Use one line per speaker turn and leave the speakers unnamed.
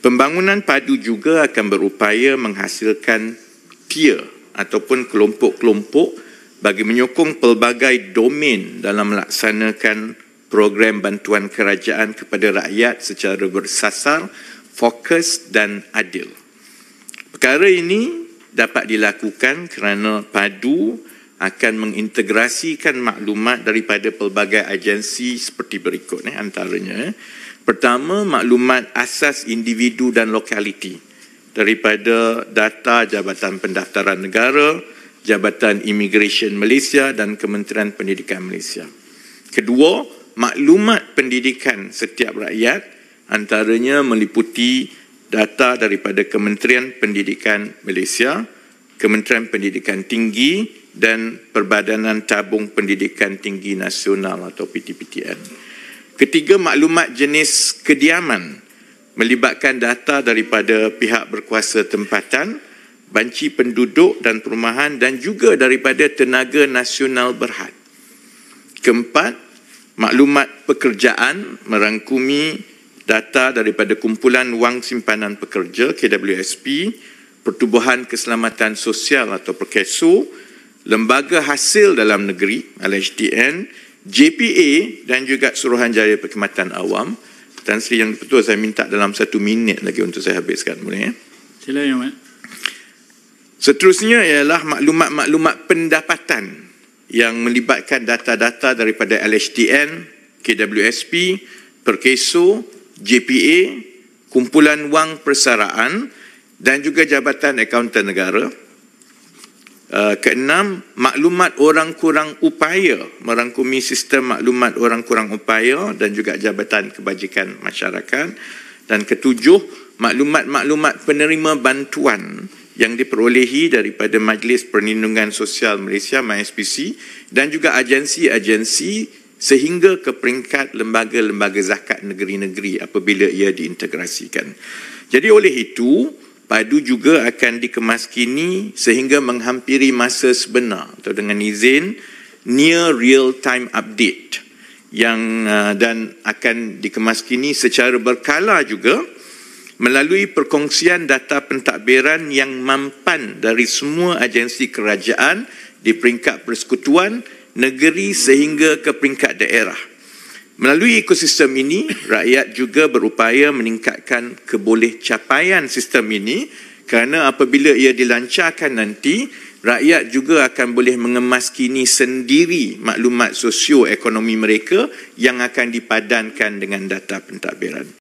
Pembangunan padu juga akan berupaya menghasilkan tier ataupun kelompok-kelompok bagi menyokong pelbagai domain dalam melaksanakan program bantuan kerajaan kepada rakyat secara bersasar, fokus dan adil. Perkara ini dapat dilakukan kerana padu akan mengintegrasikan maklumat daripada pelbagai agensi seperti berikut. antaranya, eh. Pertama, maklumat asas individu dan lokaliti daripada data Jabatan Pendaftaran Negara, Jabatan Immigration Malaysia dan Kementerian Pendidikan Malaysia. Kedua, maklumat pendidikan setiap rakyat antaranya meliputi data daripada Kementerian Pendidikan Malaysia, Kementerian Pendidikan Tinggi dan Perbadanan Tabung Pendidikan Tinggi Nasional atau PTPTN. Ketiga, maklumat jenis kediaman melibatkan data daripada pihak berkuasa tempatan, banci penduduk dan perumahan dan juga daripada tenaga nasional berhad. Keempat, maklumat pekerjaan merangkumi data daripada kumpulan wang simpanan pekerja KWSP, Pertubuhan Keselamatan Sosial atau PERKESO, Lembaga Hasil Dalam Negeri LHDN, JPA dan juga Suruhanjaya Perkhidmatan Awam Tan Sri Yang betul saya minta dalam satu minit lagi untuk saya habiskan boleh ya? Eh? Sila ya Mat. Seterusnya ialah maklumat-maklumat pendapatan yang melibatkan data-data daripada LHTN, KWSP, Perkeso, JPA, Kumpulan Wang Persaraan dan juga Jabatan Akaunter Negara Uh, keenam, maklumat orang kurang upaya merangkumi sistem maklumat orang kurang upaya dan juga Jabatan Kebajikan Masyarakat. Dan ketujuh, maklumat-maklumat penerima bantuan yang diperolehi daripada Majlis Perlindungan Sosial Malaysia, (MSPC) dan juga agensi-agensi sehingga ke peringkat lembaga-lembaga zakat negeri-negeri apabila ia diintegrasikan. Jadi oleh itu, Padu juga akan dikemaskini sehingga menghampiri masa sebenar atau dengan izin near real time update yang uh, dan akan dikemaskini secara berkala juga melalui perkongsian data pentadbiran yang mampan dari semua agensi kerajaan di peringkat persekutuan negeri sehingga ke peringkat daerah. Melalui ekosistem ini, rakyat juga berupaya meningkatkan keboleh capaian sistem ini kerana apabila ia dilancarkan nanti, rakyat juga akan boleh mengemaskini sendiri maklumat sosioekonomi mereka yang akan dipadankan dengan data pentadbiran.